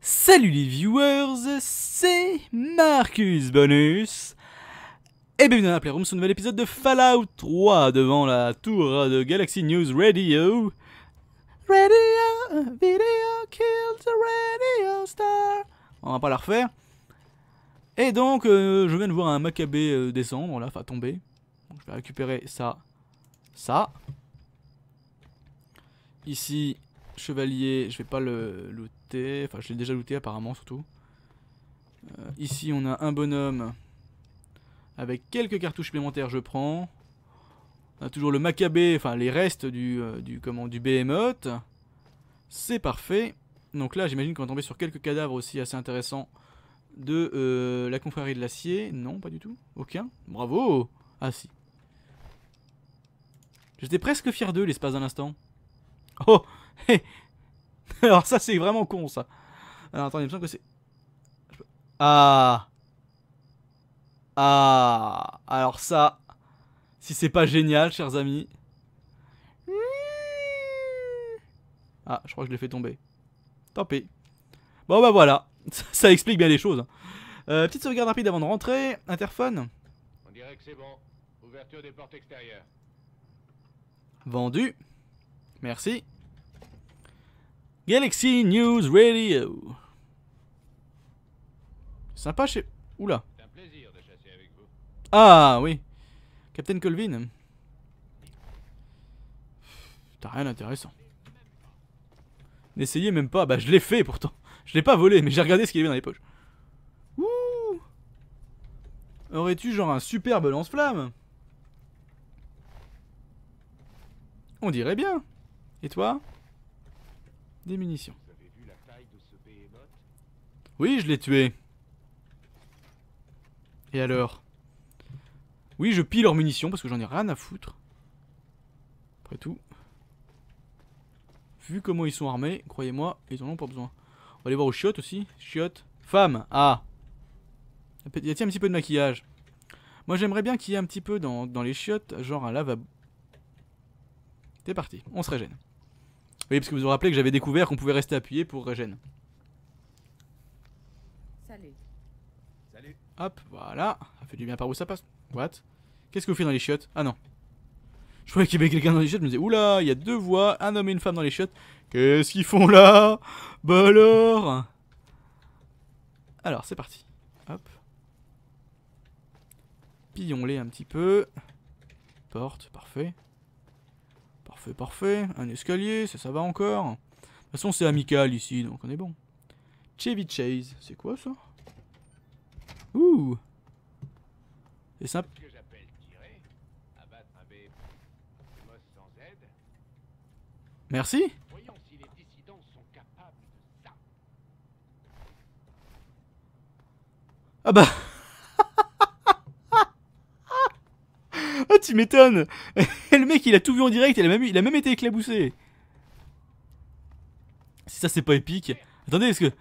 Salut les viewers, c'est Marcus Bonus et bienvenue dans la Playroom sur un nouvel épisode de Fallout 3 devant la tour de Galaxy News Radio. Radio, video kills a radio star. On va pas la refaire. Et donc, euh, je viens de voir un Maccabée euh, descendre, là, enfin tomber. je vais récupérer ça, ça. Ici, Chevalier, je vais pas le looter. Enfin, je l'ai déjà looté apparemment, surtout. Euh, ici, on a un bonhomme. Avec quelques cartouches supplémentaires, je prends. On a toujours le maccabé, enfin les restes du, euh, du, comment, du Behemoth. C'est parfait. Donc là, j'imagine qu'on va tomber sur quelques cadavres aussi assez intéressants de euh, la confrérie de l'acier. Non, pas du tout. Aucun. Bravo Ah si. J'étais presque fier d'eux l'espace d'un instant. Oh Alors ça c'est vraiment con ça. Alors attendez, il que c'est... Ah Ah Alors ça, si c'est pas génial, chers amis... Ah, je crois que je l'ai fait tomber. Tant pis. Bon bah voilà, ça, explique bien les choses. Euh, petite sauvegarde rapide avant de rentrer. Interphone. On dirait que c'est bon. Ouverture des portes extérieures. Vendu. Merci. Galaxy News Radio. Sympa chez... Oula. Un Ah oui. Captain Colvin. T'as rien d'intéressant. N'essayez même pas. Bah je l'ai fait pourtant. Je l'ai pas volé mais j'ai regardé ce qu'il y avait dans les poches. Ouh. Aurais-tu genre un superbe lance-flamme On dirait bien. Et toi des munitions. Oui, je l'ai tué. Et alors Oui, je pille leurs munitions parce que j'en ai rien à foutre. Après tout. Vu comment ils sont armés, croyez-moi, ils en ont pas besoin. On va aller voir aux chiottes aussi. Chiottes. Femme Ah Y a-t-il un petit peu de maquillage Moi j'aimerais bien qu'il y ait un petit peu dans, dans les chiottes, genre un lavabo. t'es parti, on se régène. Oui, parce que vous vous rappelez que j'avais découvert qu'on pouvait rester appuyé pour régène. Hop, voilà. Ça fait du bien par où ça passe. What Qu'est-ce que vous faites dans les chiottes Ah non. Je croyais qu'il y avait quelqu'un dans les chiottes, je me disais, oula, il y a deux voix, un homme et une femme dans les chiottes. Qu'est-ce qu'ils font là Bah alors Alors, c'est parti. Hop. Pillons-les un petit peu. Porte, parfait. Parfait, parfait. Un escalier, ça, ça va encore. De toute façon, c'est amical ici, donc on est bon. Chevy Chase, c'est quoi ça Ouh C'est simple. Merci Ah bah Ah, tu m'étonnes Le mec, il a tout vu en direct, il a même, il a même été éclaboussé Si ça, c'est pas épique... Attendez, est-ce que...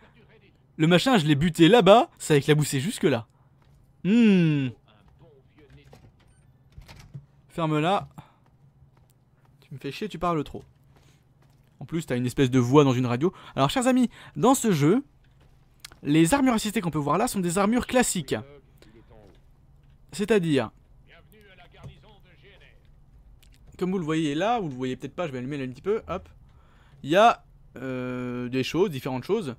Le machin, je l'ai buté là-bas, ça a éclaboussé jusque-là. Hmm. Ferme-la. Tu me fais chier, tu parles trop. En plus, t'as une espèce de voix dans une radio. Alors, chers amis, dans ce jeu, les armures assistées qu'on peut voir là sont des armures classiques. C'est-à-dire, comme vous le voyez là, vous le voyez peut-être pas, je vais allumer là un petit peu, hop, il y a euh, des choses, différentes choses.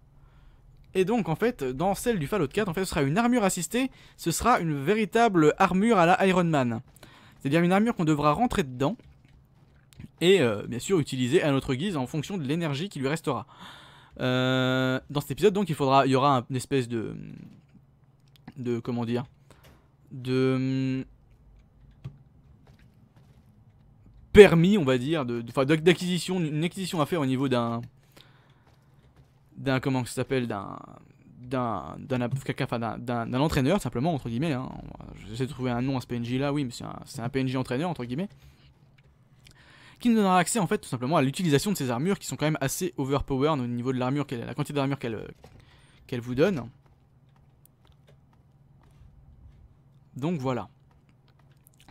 Et donc en fait, dans celle du Fallout 4, en fait, ce sera une armure assistée, ce sera une véritable armure à la Iron Man. C'est-à-dire une armure qu'on devra rentrer dedans et euh, bien sûr utiliser à notre guise en fonction de l'énergie qui lui restera. Euh, dans cet épisode donc il faudra, il y aura une espèce de, de comment dire, de permis, on va dire, d'acquisition, d'acquisition, une acquisition à faire au niveau d'un d'un comment ça s'appelle d'un d'un d'un entraîneur simplement entre guillemets. Hein. J'essaie de trouver un nom à ce PNJ là, oui, mais c'est un, un PNJ entraîneur entre guillemets qui nous donnera accès en fait tout simplement à l'utilisation de ces armures qui sont quand même assez overpowered au niveau de l'armure, la quantité d'armure qu'elle qu'elle vous donne. Donc voilà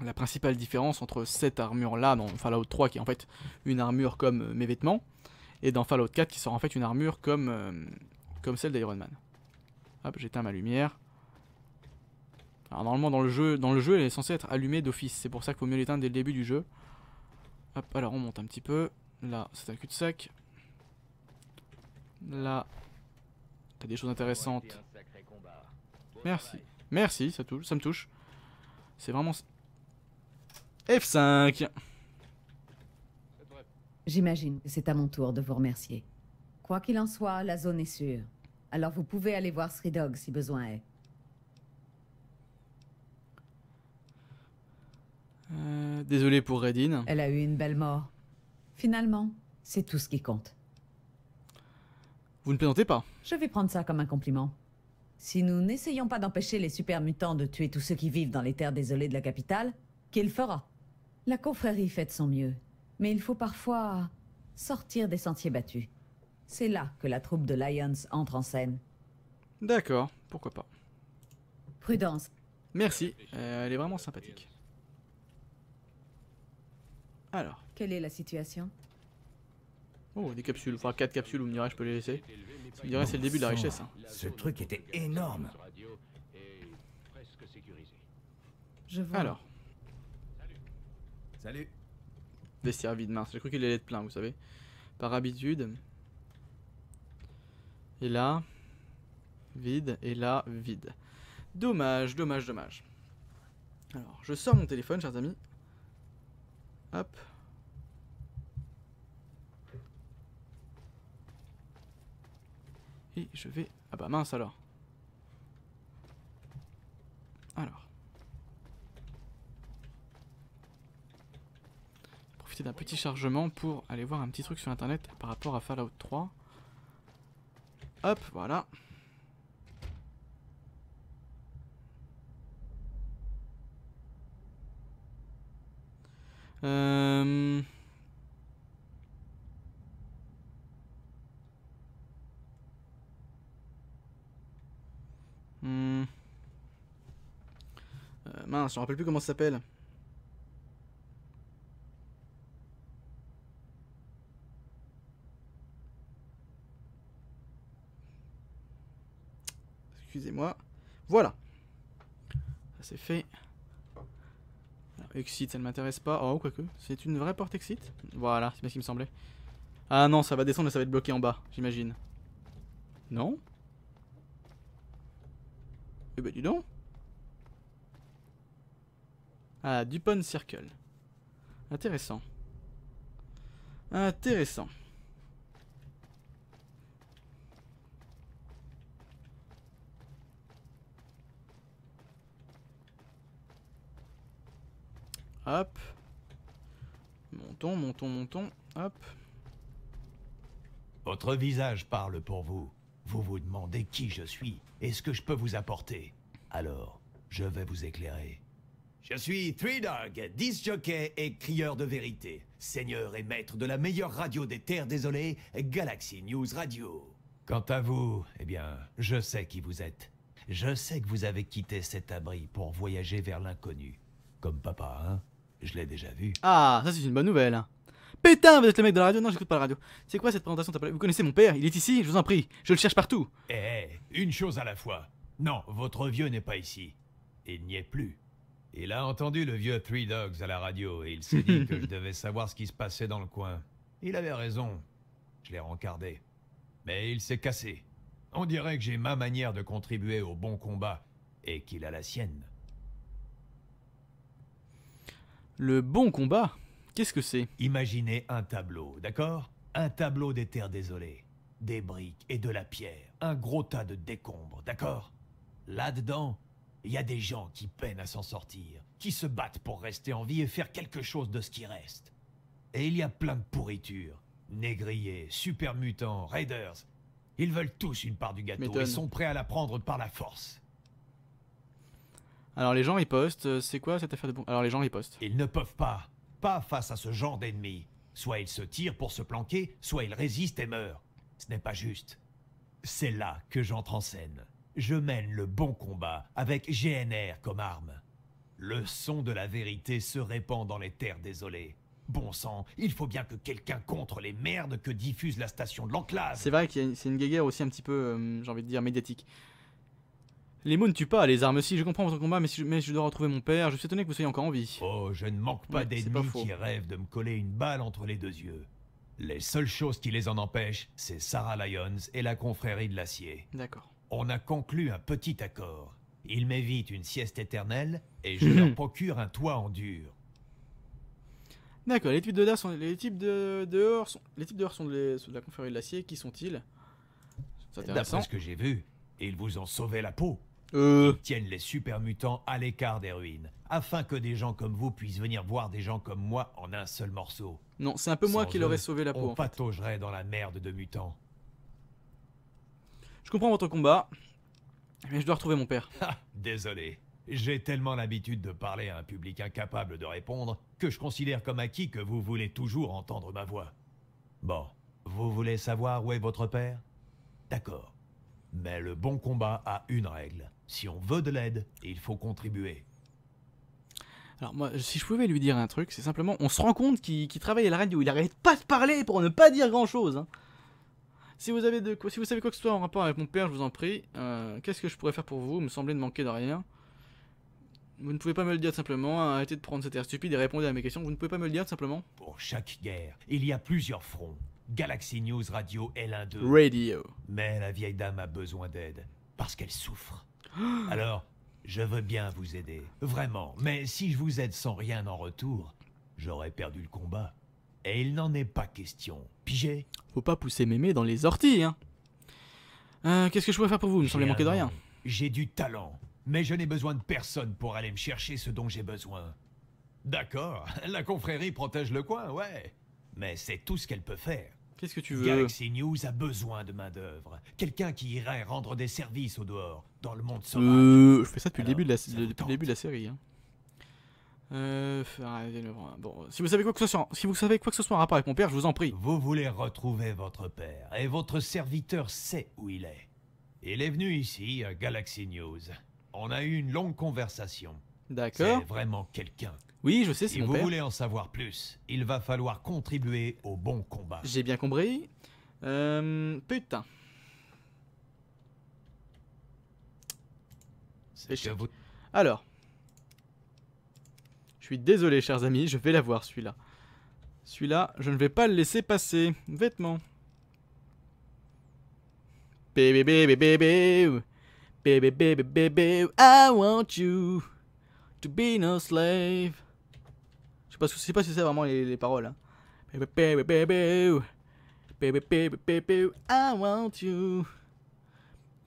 la principale différence entre cette armure-là dans Fallout 3, qui est en fait une armure comme euh, mes vêtements, et dans Fallout 4, qui sera en fait une armure comme, euh, comme celle d'Iron Man. Hop, j'éteins ma lumière. Alors normalement dans le jeu, dans le jeu elle est censée être allumée d'office, c'est pour ça qu'il faut mieux l'éteindre dès le début du jeu. Hop, alors on monte un petit peu. Là, c'est un cul-de-sac. Là, t'as des choses intéressantes. Merci, merci, ça, touche, ça me touche. C'est vraiment F5. J'imagine que c'est à mon tour de vous remercier. Quoi qu'il en soit, la zone est sûre. Alors vous pouvez aller voir Sridog si besoin est. Euh, désolé pour Redine. Elle a eu une belle mort. Finalement, c'est tout ce qui compte. Vous ne plaisantez pas. Je vais prendre ça comme un compliment. Si nous n'essayons pas d'empêcher les super mutants de tuer tous ceux qui vivent dans les terres désolées de la capitale, qu'il fera la confrérie fait de son mieux, mais il faut parfois sortir des sentiers battus. C'est là que la troupe de Lions entre en scène. D'accord, pourquoi pas. Prudence. Merci, euh, elle est vraiment sympathique. Alors. Quelle est la situation Oh, des capsules, enfin 4 capsules, ou me je peux les laisser. On me c'est le début de la richesse. Hein. Ce truc était énorme. Je vois. Alors. Salut Dessert vide, mince. J'ai cru qu'il allait être plein, vous savez. Par habitude. Et là. Vide. Et là, vide. Dommage, dommage, dommage. Alors, je sors mon téléphone, chers amis. Hop. Et je vais... Ah bah mince alors. Alors. d'un petit chargement pour aller voir un petit truc sur internet par rapport à Fallout 3. Hop, voilà. Euh... Hum. mince, je me rappelle plus comment ça s'appelle. Voilà. Ça c'est fait. Ah, exit, ça ne m'intéresse pas. Oh, que, C'est une vraie porte exit Voilà, c'est bien ce qui me semblait. Ah non, ça va descendre et ça va être bloqué en bas, j'imagine. Non Eh ben dis donc. Ah, Dupont Circle. Intéressant. Intéressant. Hop. Montons, montons, montons. Hop. Votre visage parle pour vous. Vous vous demandez qui je suis et ce que je peux vous apporter. Alors, je vais vous éclairer. Je suis Three Dog, disjockey et crieur de vérité, seigneur et maître de la meilleure radio des terres désolées, Galaxy News Radio. Quant à vous, eh bien, je sais qui vous êtes. Je sais que vous avez quitté cet abri pour voyager vers l'inconnu. Comme papa, hein l'ai déjà vu. Ah, ça c'est une bonne nouvelle. Hein. Pétain, vous êtes le mec de la radio Non, j'écoute pas la radio. C'est quoi cette présentation Vous connaissez mon père Il est ici, je vous en prie. Je le cherche partout. Eh, eh, une chose à la fois. Non, votre vieux n'est pas ici. Il n'y est plus. Il a entendu le vieux Three Dogs à la radio et il s'est dit que je devais savoir ce qui se passait dans le coin. Il avait raison. Je l'ai rencardé. Mais il s'est cassé. On dirait que j'ai ma manière de contribuer au bon combat et qu'il a la sienne. Le bon combat Qu'est-ce que c'est Imaginez un tableau, d'accord Un tableau des terres désolées. Des briques et de la pierre. Un gros tas de décombres, d'accord Là-dedans, il y a des gens qui peinent à s'en sortir, qui se battent pour rester en vie et faire quelque chose de ce qui reste. Et il y a plein de pourritures. Négriers, super mutants, raiders. Ils veulent tous une part du gâteau et sont prêts à la prendre par la force. Alors les gens ils postent, euh, c'est quoi cette affaire de Alors les gens ils postent. Ils ne peuvent pas, pas face à ce genre d'ennemis. Soit ils se tirent pour se planquer, soit ils résistent et meurent. Ce n'est pas juste. C'est là que j'entre en scène. Je mène le bon combat avec GNR comme arme. Le son de la vérité se répand dans les terres désolées. Bon sang, il faut bien que quelqu'un contre les merdes que diffuse la station de l'enclave. C'est vrai qu'il c'est une guéguerre aussi un petit peu, euh, j'ai envie de dire, médiatique. Les mots ne tuent pas, les armes si, je comprends votre combat, mais, je, dois retrouver mon père, je suis étonné que vous soyez encore en vie. Oh, je ne manque pas d'ennemis qui rêvent de me coller une balle entre les deux yeux. Les seules choses qui les en empêchent, c'est Sarah Lyons et la confrérie de l'acier. D'accord. On a conclu un petit accord. Il m'évitent une sieste éternelle et je leur procure un toit en dur. D'accord, les types de sont, les types de, dehors sont, les types dehors sont de, de la confrérie de l'acier. Qui sont-ils D'après ce que j'ai vu, ils vous ont sauvé la peau euh... tiennent les super mutants à l'écart des ruines, afin que des gens comme vous puissent venir voir des gens comme moi en un seul morceau. Non, c'est un peu moi qui leur ai sauvé la peau. On pataugerait dans la merde de mutants. Je comprends votre combat, mais je dois retrouver mon père. Ah, désolé. J'ai tellement l'habitude de parler à un public incapable de répondre que je considère comme acquis que vous voulez toujours entendre ma voix. Bon, vous voulez savoir où est votre père D'accord. Mais le bon combat a une règle. Si on veut de l'aide, il faut contribuer. Alors moi, si je pouvais lui dire un truc, c'est simplement, on se rend compte qu'il travaille à la radio, il arrête pas de parler pour ne pas dire grand-chose. Hein. Si vous avez de si vous savez quoi que ce soit en rapport avec mon père, je vous en prie. Euh, qu'est-ce que je pourrais faire pour vous Me semblez ne manquer de rien. Vous ne pouvez pas me le dire simplement. Arrêtez de prendre cet air stupide et répondez à mes questions. Vous ne pouvez pas me le dire simplement. Pour chaque guerre, il y a plusieurs fronts. Galaxy News Radio est l'un d'eux. Radio. Mais la vieille dame a besoin d'aide parce qu'elle souffre. Alors, je veux bien vous aider, vraiment, mais si je vous aide sans rien en retour, j'aurais perdu le combat. Et il n'en est pas question, pigé Faut pas pousser mémé dans les orties, hein euh, Qu'est-ce que je peux faire pour vous Il me semblait manquer de rien. J'ai du talent, mais je n'ai besoin de personne pour aller me chercher ce dont j'ai besoin. D'accord, la confrérie protège le coin, ouais. Mais c'est tout ce qu'elle peut faire. Qu'est-ce que tu veux Galaxy News a besoin de main-d'œuvre. Quelqu'un qui irait rendre des services au dehors, dans le monde sauvage. Euh, je fais ça depuis, le, début de la, début de la série. Hein. Euh, bon, si vous savez quoi que ce soit, si vous savez quoi que ce soit en rapport avec mon père, je vous en prie. Vous voulez retrouver votre père et votre serviteur sait où il est. Il est venu ici à Galaxy News. On a eu une longue conversation. D'accord. C'est vraiment quelqu'un. Oui, je sais, c'est si vous voulez en savoir plus, il va falloir contribuer au bon combat. J'ai bien compris. Euh, putain. Alors. Je suis désolé, chers amis, je vais la voir celui-là. Celui-là, je ne vais pas le laisser passer. Vêtements. Bébé, bébé, bébé. Bébé, bébé, bébé. I want you be no slave. Je sais pas, pas si c'est vraiment les, paroles. I want you.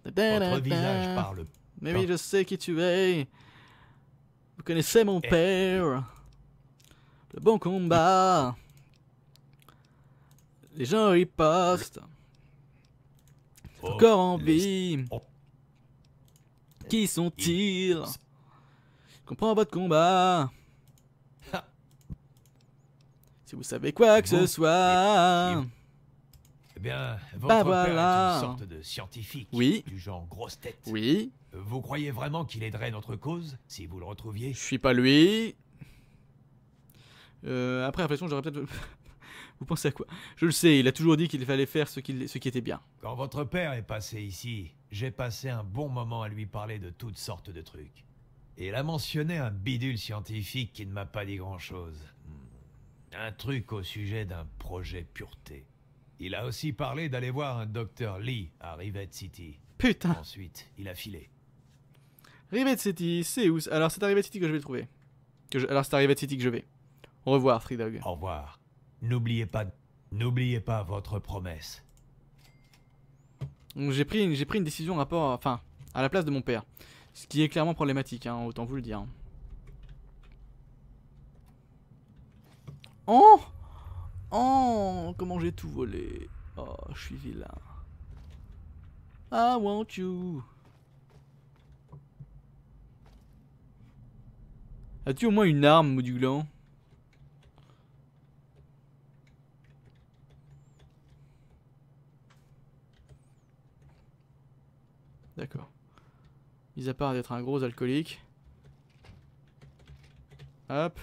Votre visage parle. Mais oui, je sais qui tu es. Vous connaissez mon père. Le bon combat. Les gens ripostent. Encore en vie. Qui sont-ils Comprends votre combat. Ah. si vous savez quoi que ce soit. Eh bien, votre bah voilà. père est une sorte de scientifique. Oui. Du genre grosse tête. Oui. Vous croyez vraiment qu'il aiderait notre cause si vous le retrouviez Je suis pas lui. Euh, après réflexion, j'aurais peut-être. vous pensez à quoi Je le sais, il a toujours dit qu'il fallait faire ce, ce qui était bien. Quand votre père est passé ici, j'ai passé un bon moment à lui parler de toutes sortes de trucs. Il a mentionné un bidule scientifique qui ne m'a pas dit grand-chose. Hmm. Un truc au sujet d'un projet pureté. Il a aussi parlé d'aller voir un docteur Lee à Rivet City. Putain. Ensuite, il a filé. Rivet City, c'est où Alors c'est à Rivet City que je vais trouver. Que Alors c'est à Rivet City que je vais. Au revoir, Freedog. Au revoir. N'oubliez pas, n'oubliez pas votre promesse. J'ai pris, j'ai pris une décision à rapport, enfin, à la place de mon père. Ce qui est clairement problématique, hein, autant vous le dire. Oh Oh Comment j'ai tout volé Oh, je suis vilain. I want you As-tu au moins une arme, modulant D'accord. Mis à part d'être un gros alcoolique. Hop.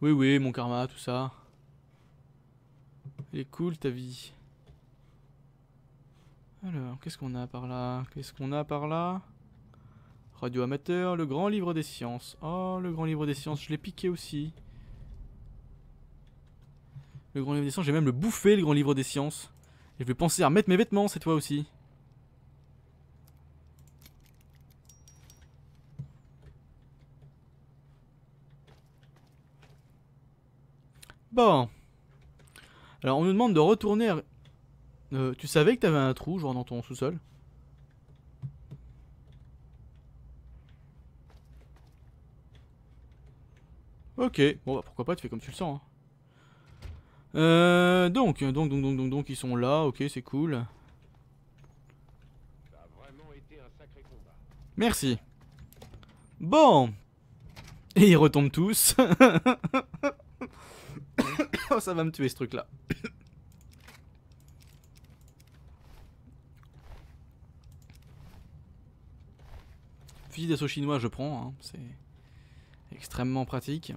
Oui, oui, mon karma, tout ça. Elle est cool, ta vie. Alors, qu'est-ce qu'on a par là Qu'est-ce qu'on a par là Radio amateur, le grand livre des sciences. Oh, le grand livre des sciences, je l'ai piqué aussi. Le grand livre des sciences, j'ai même le bouffé, le grand livre des sciences. Et je vais penser à mettre mes vêtements cette fois aussi. Bon. Alors, on nous demande de retourner euh, tu savais que t'avais un trou, genre, dans ton sous-sol Ok, bon bah pourquoi pas, tu fais comme tu le sens. Hein. Euh, donc, donc, donc, donc, donc, ils sont là, ok, c'est cool. Merci. Bon. Et ils retombent tous. oh, ça va me tuer ce truc-là. Fusil d'assaut chinois, je prends, hein, c'est extrêmement pratique.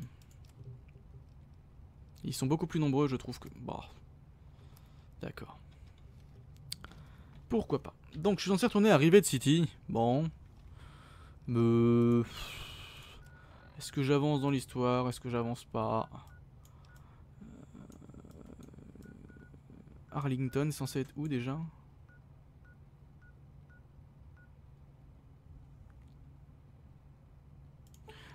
Ils sont beaucoup plus nombreux, je trouve que... Bon. Bah, d'accord. Pourquoi pas. Donc, je suis censé retourner à Rivet City. Bon. Euh... Est-ce que j'avance dans l'histoire Est-ce que j'avance pas euh, Arlington censé être où déjà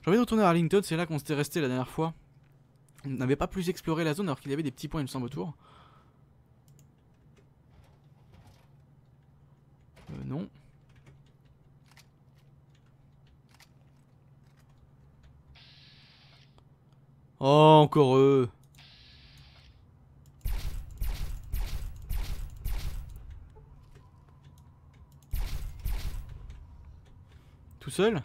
J'ai envie de retourner à Arlington, c'est là qu'on s'était resté la dernière fois. On n'avait pas plus exploré la zone alors qu'il y avait des petits points, il me semble, autour. Euh, non. Oh, encore eux. Tout seul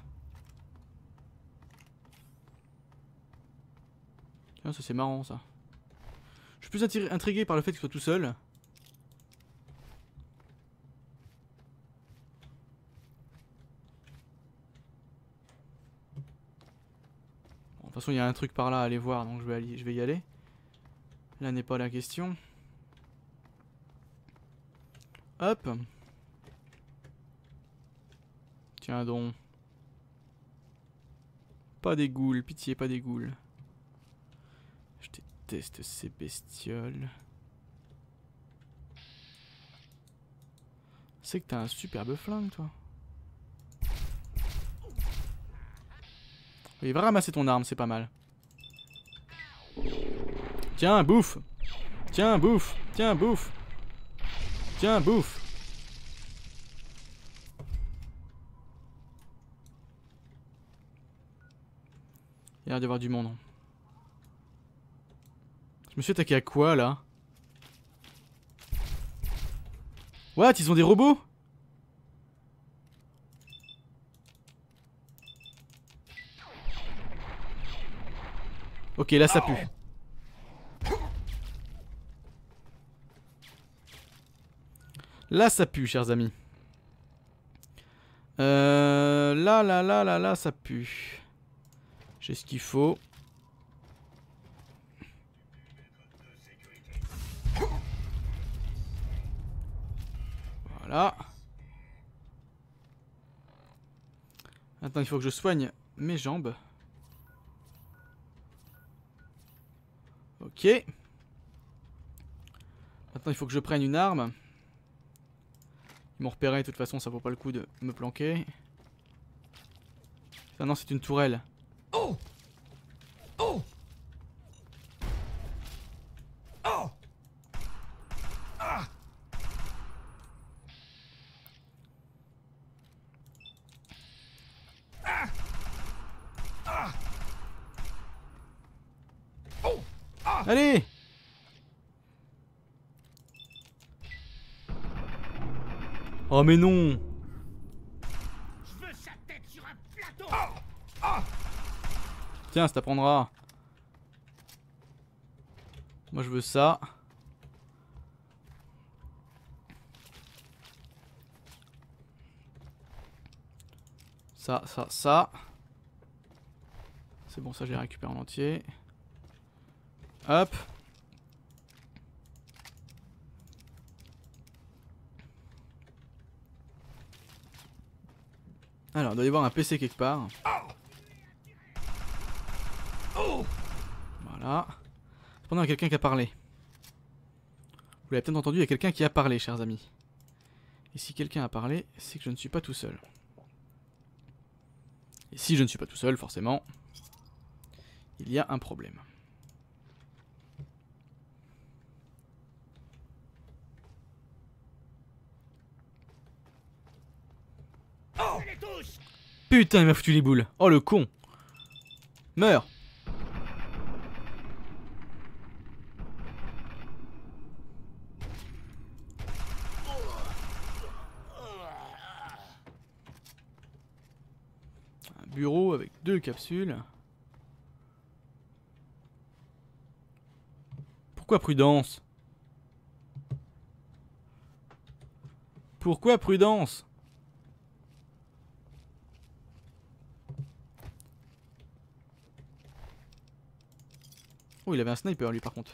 Ah, ça c'est marrant ça. Je suis plus intrigué par le fait qu'il soit tout seul. Bon, de toute façon, il y a un truc par là à aller voir, donc je vais, je vais y aller. Là n'est pas la question. Hop. Tiens donc. Pas des goules, pitié, pas des goules. Teste ces bestioles. C'est que t'as un superbe flingue, toi. Il va ramasser ton arme, c'est pas mal. Tiens, bouffe Tiens, bouffe Tiens, bouffe Tiens, bouffe Il y a l'air d'y avoir du monde. Hein. Je me suis attaqué à quoi là What Ils ont des robots Ok, là ça pue. Là ça pue, chers amis. Euh, là, là, là, là, là, ça pue. J'ai ce qu'il faut. Maintenant, il faut que je soigne mes jambes. Ok. Maintenant, il faut que je prenne une arme. Ils m'ont repéré, de toute façon, ça vaut pas le coup de me planquer. Ah non, c'est une tourelle. Oh Allez Oh mais non Je veux sa tête sur Tiens, ça t'apprendra. Moi je veux ça. Ça, ça, ça. C'est bon, ça j'ai récupéré en entier. Hop. Alors, il doit y avoir un PC quelque part. Voilà. Cependant, il y a quelqu'un qui a parlé. Vous l'avez peut-être entendu, il y a quelqu'un qui a parlé, chers amis. Et si quelqu'un a parlé, c'est que je ne suis pas tout seul. Et si je ne suis pas tout seul, forcément, il y a un problème. Putain, il m'a foutu les boules. Oh le con. Meurs. Un bureau avec deux capsules. Pourquoi prudence Pourquoi prudence il avait un sniper lui par contre.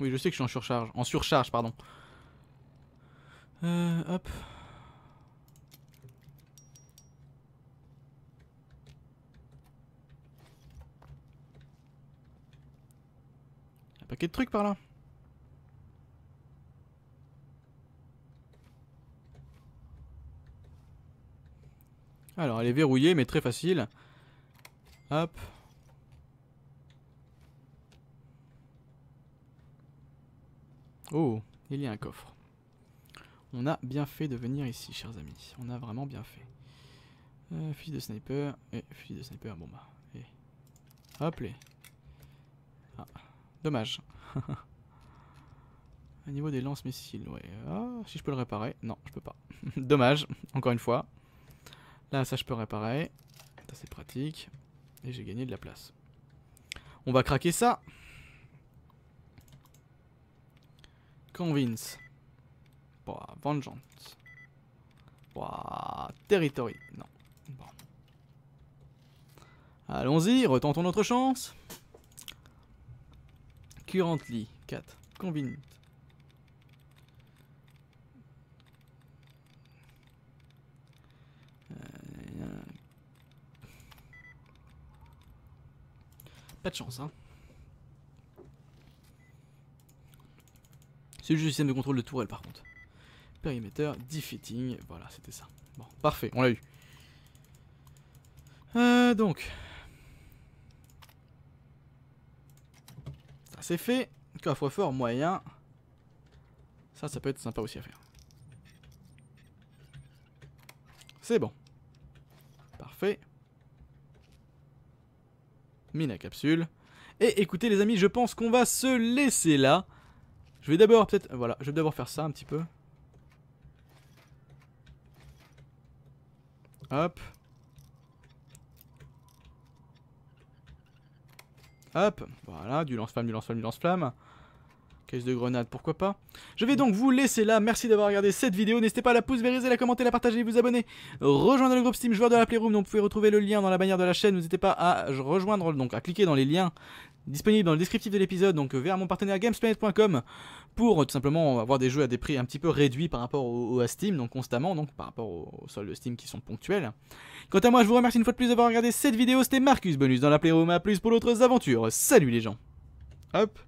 Oui, je sais que je suis en surcharge. En surcharge, pardon. Euh, hop. Un paquet de trucs par là. Alors, elle est verrouillée, mais très facile. Hop. Oh, il y a un coffre. On a bien fait de venir ici, chers amis. On a vraiment bien fait. Euh, fils de sniper. Et fusil de sniper, bon bah. Et. Hop les. Ah, dommage. Au niveau des lance-missiles, ouais. Ah, si je peux le réparer. Non, je peux pas. dommage, encore une fois. Là, ça je peux réparer. C'est assez pratique. Et j'ai gagné de la place. On va craquer ça. Convince. Boah, vengeance. Boah, territory. Non. Bon. Allons-y, retentons notre chance. Currently, 4. Convince. Pas de chance, hein. C'est juste le système de contrôle de tourelle, par contre. Périmètre, defeating, voilà, c'était ça. Bon, parfait, on l'a eu. Euh, donc. Ça, c'est fait. Coffre-fort moyen. Ça, ça peut être sympa aussi à faire. C'est bon. Mine à capsule. Et écoutez les amis, je pense qu'on va se laisser là. Je vais d'abord peut-être... Voilà, je vais d'abord faire ça un petit peu. Hop. Hop. Voilà, du lance-flamme, du lance-flamme, du lance-flamme. Caisse de grenade, pourquoi pas. Je vais donc vous laisser là. Merci d'avoir regardé cette vidéo. N'hésitez pas à la pouce à la commenter, la partager, vous abonner. Rejoindre le groupe Steam joueur de la Playroom. Donc vous pouvez retrouver le lien dans la bannière de la chaîne. N'hésitez pas à rejoindre, donc à cliquer dans les liens disponibles dans le descriptif de l'épisode. Donc vers mon partenaire gamesplanet.com pour tout simplement avoir des jeux à des prix un petit peu réduits par rapport au, à Steam, donc constamment, donc par rapport aux, sol soldes de Steam qui sont ponctuels. Quant à moi, je vous remercie une fois de plus d'avoir regardé cette vidéo. C'était Marcus Bonus dans la Playroom. A plus pour d'autres aventures. Salut les gens. Hop.